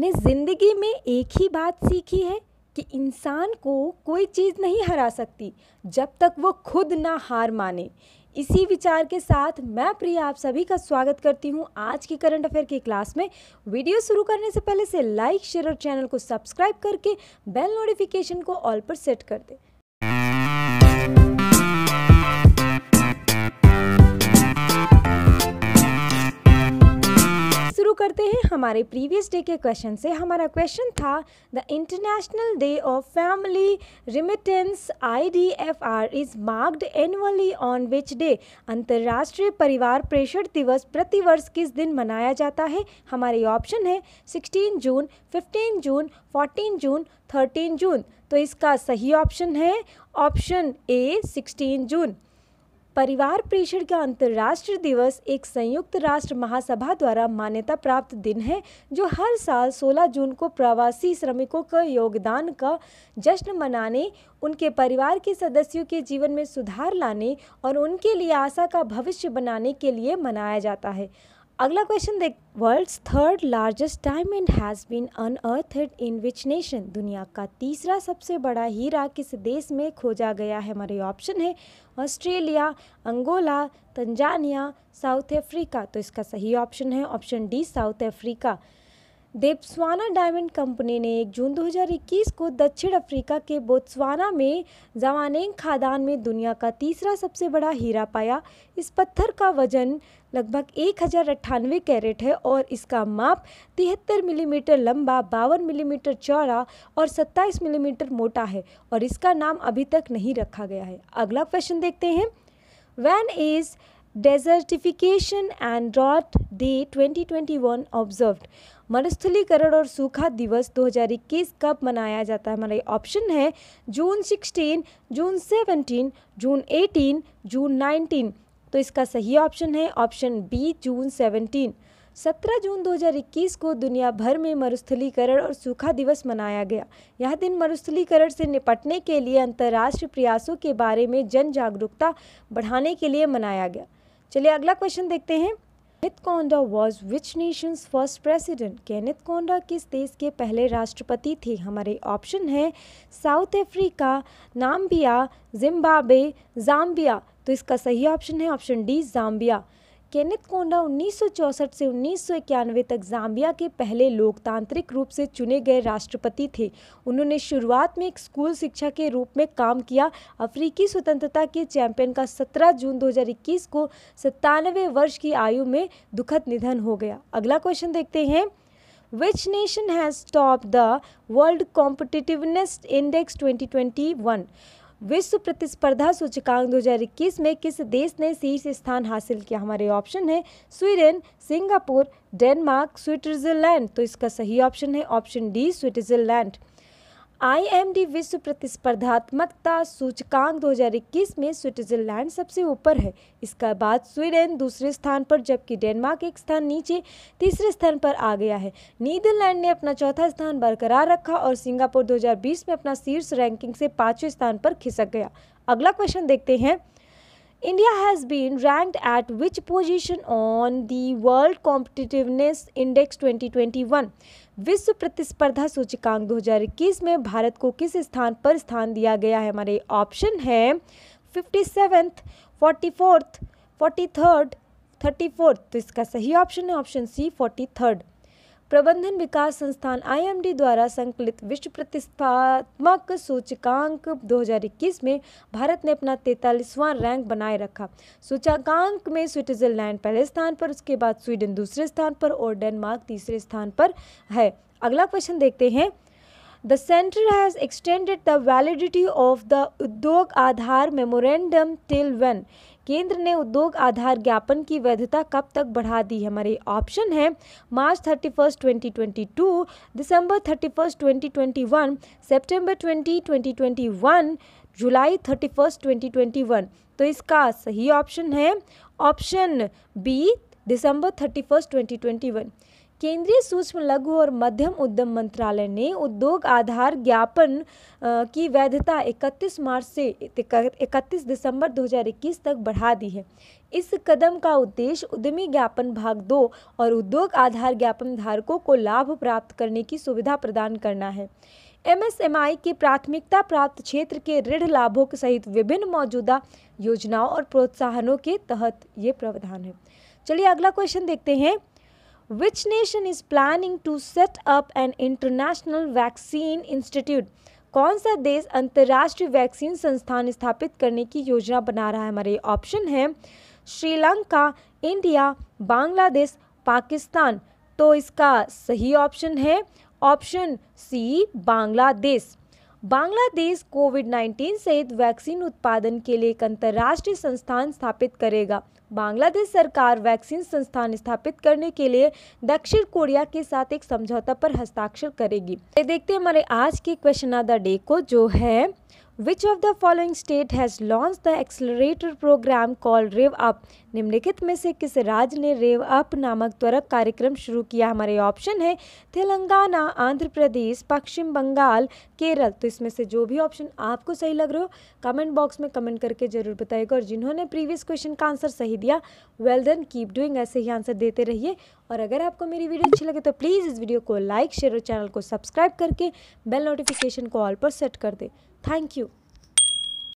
मैंने ज़िंदगी में एक ही बात सीखी है कि इंसान को कोई चीज़ नहीं हरा सकती जब तक वो खुद ना हार माने इसी विचार के साथ मैं प्रिया आप सभी का स्वागत करती हूँ आज की करंट अफेयर की क्लास में वीडियो शुरू करने से पहले से लाइक शेयर और चैनल को सब्सक्राइब करके बेल नोटिफिकेशन को ऑल पर सेट कर दें करते हैं हमारे प्रीवियस डे के क्वेश्चन से हमारा क्वेश्चन था the international day of family remittance I D F R is marked annually on which day अंतर्राष्ट्रीय परिवार प्रेषण दिवस प्रतिवर्ष किस दिन मनाया जाता है हमारे ऑप्शन है 16 जून 15 जून 14 जून 13 जून तो इसका सही ऑप्शन है ऑप्शन ए 16 जून परिवार प्रेषण का अंतर्राष्ट्रीय दिवस एक संयुक्त राष्ट्र महासभा द्वारा मान्यता प्राप्त दिन है जो हर साल 16 जून को प्रवासी श्रमिकों का योगदान का जश्न मनाने उनके परिवार के सदस्यों के जीवन में सुधार लाने और उनके लिए आशा का भविष्य बनाने के लिए मनाया जाता है अगला क्वेश्चन देख world's third largest diamond has been unearthed in which nation दुनिया का तीसरा सबसे बड़ा हीरा किस देश में खोजा गया है हमारे ऑप्शन है Australia Angola Tanzania South Africa तो इसका सही ऑप्शन है option D South Africa Debswana diamond company ने 1 जून 2021 को दक्षिण अफ्रीका के बोत्सवाना में जवानेंग खादान में दुनिया का तीसरा सबसे बड़ा हीरा पाया इस पत्थर का वजन लगभग एक हज़ार अट्ठानवे कैरेट है और इसका माप तिहत्तर मिलीमीटर लंबा बावन मिलीमीटर चौड़ा और 27 मिलीमीटर मोटा है और इसका नाम अभी तक नहीं रखा गया है अगला क्वेश्चन देखते हैं when is drought and twenty twenty one observed मरुस्थलीकरण और सूखा दिवस 2021 कब मनाया जाता है हमारे ऑप्शन है जून 16, जून 17, जून 18, जून 19 तो इसका सही ऑप्शन है ऑप्शन बी जून 17। 17 जून 2021 को दुनिया भर में मरुस्थलीकरण और सूखा दिवस मनाया गया यह दिन मरुस्थलीकरण से निपटने के लिए अंतर्राष्ट्रीय प्रयासों के बारे में जन जागरूकता बढ़ाने के लिए मनाया गया चलिए अगला क्वेश्चन देखते हैं Kenneth Kaunda was which nations first president Kenneth Kaunda किस देश के पहले राष्ट्रपति थे हमारे ऑप्शन है South Africa Namibia Zimbabwe Zambia तो इसका सही ऑप्शन है option D Zambia Kenneth Kaunda 1964 से उन्नीस तक जाम्बिया के पहले लोकतांत्रिक रूप से चुने गए राष्ट्रपति थे उन्होंने शुरुआत में एक स्कूल शिक्षा के रूप में काम किया अफ्रीकी स्वतंत्रता के चैंपियन का 17 जून 2021 को सत्तानवे वर्ष की आयु में दुखद निधन हो गया अगला क्वेश्चन देखते हैं which nation has top the world competitiveness index twenty विश्व प्रतिस्पर्धा सूचकांक 2021 में किस देश ने शीर्ष स्थान हासिल किया हमारे ऑप्शन है स्वीडन सिंगापुर डेनमार्क स्विट्जरलैंड तो इसका सही ऑप्शन है ऑप्शन डी स्विट्जरलैंड आईएमडी विश्व प्रतिस्पर्धात्मकता सूचकांक 2021 में स्विट्जरलैंड सबसे ऊपर है इसका बाद स्वीडन दूसरे स्थान पर जबकि डेनमार्क एक स्थान नीचे तीसरे स्थान पर आ गया है नीदरलैंड ने अपना चौथा स्थान बरकरार रखा और सिंगापुर 2020 में अपना शीर्ष रैंकिंग से पाँचवें स्थान पर खिसक गया अगला क्वेश्चन देखते हैं India has been ranked at which position on the World Competitiveness Index 2021? विश्व प्रतिस्पर्धा सूचकांक 2021 में भारत को किस स्थान पर स्थान दिया गया है हमारे ऑप्शन है 57th, 44th, 43rd, 34th. तो इसका सही ऑप्शन है ऑप्शन सी 43rd. प्रबंधन विकास संस्थान आईएमडी द्वारा संकलित विश्व प्रतिष्ठात्मक सूचकांक 2021 में भारत ने अपना तैतालीसवां रैंक बनाए रखा सूचकांक में स्विट्जरलैंड पहले स्थान पर उसके बाद स्वीडन दूसरे स्थान पर और डेनमार्क तीसरे स्थान पर है अगला क्वेश्चन देखते हैं the centre has extended the validity of the Udyog Aadhaar memorandum till one केंद्र ने उद्योग आधार ज्ञापन की वैधता कब तक बढ़ा दी हमारे ऑप्शन है March thirty first twenty twenty two December thirty first twenty twenty one September twenty twenty twenty one July thirty first twenty twenty one तो इसका सही ऑप्शन है option B December thirty first twenty twenty one केंद्रीय सूक्ष्म लघु और मध्यम उद्यम मंत्रालय ने उद्योग आधार ज्ञापन की वैधता 31 मार्च से 31 दिसंबर 2021 तक बढ़ा दी है इस कदम का उद्देश्य उद्यमी ज्ञापन भाग दो और उद्योग आधार ज्ञापन धारकों को लाभ प्राप्त करने की सुविधा प्रदान करना है एमएसएमआई के प्राथमिकता प्राप्त क्षेत्र के ऋण लाभों सहित विभिन्न मौजूदा योजनाओं और प्रोत्साहनों के तहत ये प्रावधान है चलिए अगला क्वेश्चन देखते हैं Which nation is planning to set up an international vaccine institute? कौन सा देश अंतर्राष्ट्रीय वैक्सीन संस्थान स्थापित करने की योजना बना रहा है हमारे ऑप्शन है श्रीलंका इंडिया बांग्लादेश पाकिस्तान तो इसका सही ऑप्शन है option C Bangladesh Bangladesh Covid 19 सहित वैक्सीन उत्पादन के लिए एक अंतर्राष्ट्रीय संस्थान स्थापित करेगा बांग्लादेश सरकार वैक्सीन संस्थान स्थापित करने के लिए दक्षिण कोरिया के साथ एक समझौता पर हस्ताक्षर करेगी देखते हैं हमारे आज के क्वेश्चन ऑफ द डे को जो है which of the following state has launch the accelerator programme call rev up निम्नलिखित में से किस राज्य ने रेव अप नामक त्वरक कार्यक्रम शुरू किया हमारे ऑप्शन है तेलंगाना आंध्र प्रदेश पश्चिम बंगाल केरल तो इसमें से जो भी ऑप्शन आपको सही लग रहे हो कमेंट बॉक्स में कमेंट करके जरूर बताएगा और जिन्होंने प्रीवियस क्वेश्चन का आंसर सही दिया वेल देन कीप डूइंग ऐसे ही आंसर देते रहिए और अगर आपको मेरी वीडियो अच्छी लगे तो प्लीज़ इस वीडियो को लाइक शेयर और चैनल को सब्सक्राइब करके बेल नोटिफिकेशन को ऑल पर सेट कर दें थैंक यू